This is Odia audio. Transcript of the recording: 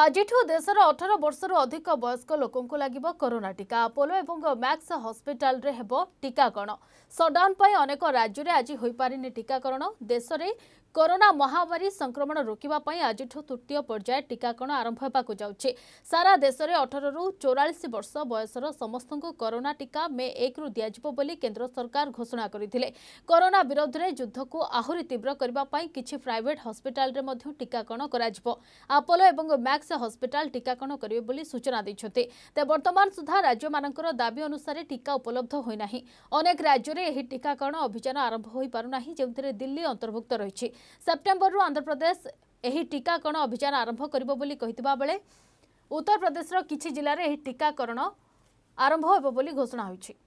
ଆଜିଠୁ ଦେଶର ଅଠର ବର୍ଷରୁ ଅଧିକ ବୟସ୍କ ଲୋକଙ୍କୁ ଲାଗିବ କରୋନା ଟିକା ଆପୋଲୋ ଏବଂ ମ୍ୟାକ୍ସ ହସ୍ପିଟାଲରେ ହେବ ଟିକାକରଣ ସଟ୍ଡାଉନ୍ ପାଇଁ ଅନେକ ରାଜ୍ୟରେ ଆଜି ହୋଇପାରିନି ଟିକାକରଣ ଦେଶରେ କରୋନା ମହାମାରୀ ସଂକ୍ରମଣ ରୋକିବା ପାଇଁ ଆଜିଠୁ ତୃତୀୟ ପର୍ଯ୍ୟାୟ ଟିକାକରଣ ଆରମ୍ଭ ହେବାକୁ ଯାଉଛି ସାରା ଦେଶରେ ଅଠରରୁ ଚଉରାଳିଶ ବର୍ଷ ବୟସର ସମସ୍ତଙ୍କୁ କରୋନା ଟିକା ମେ ଏକରୁ ଦିଆଯିବ ବୋଲି କେନ୍ଦ୍ର ସରକାର ଘୋଷଣା କରିଥିଲେ କରୋନା ବିରୋଧରେ ଯୁଦ୍ଧକୁ ଆହୁରି ତୀବ୍ର କରିବା ପାଇଁ କିଛି ପ୍ରାଇଭେଟ୍ ହସ୍ପିଟାଲରେ ମଧ୍ୟ ଟିକାକରଣ କରାଯିବ ଆପୋଲୋ ଏବଂ ଆଟାକ୍ସ ହସ୍ପିଟାଲ ଟିକାକରଣ କରିବେ ବୋଲି ସୂଚନା ଦେଇଛନ୍ତି ତେବେ ବର୍ତ୍ତମାନ ସୁଦ୍ଧା ରାଜ୍ୟମାନଙ୍କର ଦାବି ଅନୁସାରେ ଟିକା ଉପଲବ୍ଧ ହୋଇନାହିଁ ଅନେକ ରାଜ୍ୟରେ ଏହି ଟିକାକରଣ ଅଭିଯାନ ଆରମ୍ଭ ହୋଇପାରୁନାହିଁ ଯେଉଁଥିରେ ଦିଲ୍ଲୀ ଅନ୍ତର୍ଭୁକ୍ତ ରହିଛି ସେପ୍ଟେମ୍ବରରୁ ଆନ୍ଧ୍ରପ୍ରଦେଶ ଏହି ଟିକାକରଣ ଅଭିଯାନ ଆରମ୍ଭ କରିବ ବୋଲି କହିଥିବା ବେଳେ ଉତ୍ତରପ୍ରଦେଶର କିଛି ଜିଲ୍ଲାରେ ଏହି ଟିକାକରଣ ଆରମ୍ଭ ହେବ ବୋଲି ଘୋଷଣା ହୋଇଛି